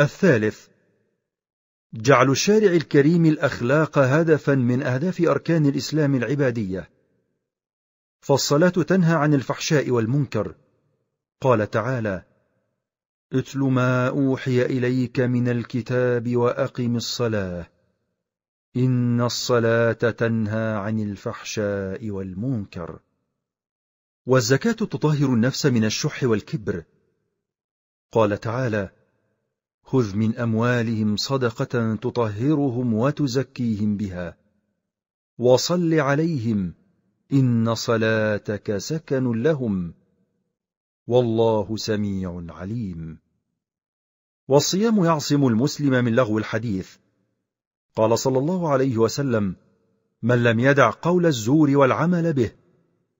الثالث جعل الشارع الكريم الأخلاق هدفا من أهداف أركان الإسلام العبادية فالصلاة تنهى عن الفحشاء والمنكر قال تعالى اتل ما أوحي إليك من الكتاب وأقم الصلاة إن الصلاة تنهى عن الفحشاء والمنكر والزكاة تطهر النفس من الشح والكبر قال تعالى خذ من أموالهم صدقة تطهرهم وتزكيهم بها وصل عليهم إن صلاتك سكن لهم والله سميع عليم والصيام يعصم المسلم من لغو الحديث قال صلى الله عليه وسلم من لم يدع قول الزور والعمل به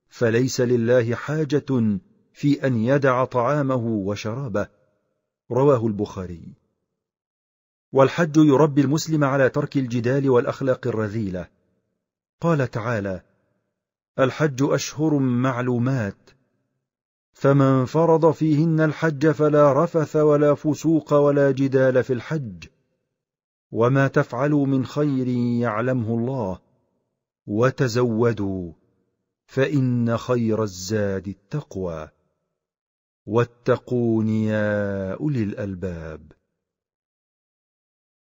فليس لله حاجة في أن يدع طعامه وشرابه رواه البخاري والحج يربي المسلم على ترك الجدال والأخلاق الرذيلة قال تعالى الحج أشهر معلومات فمن فرض فيهن الحج فلا رفث ولا فسوق ولا جدال في الحج وما تفعلوا من خير يعلمه الله وتزودوا فإن خير الزاد التقوى واتقون يا أولي الألباب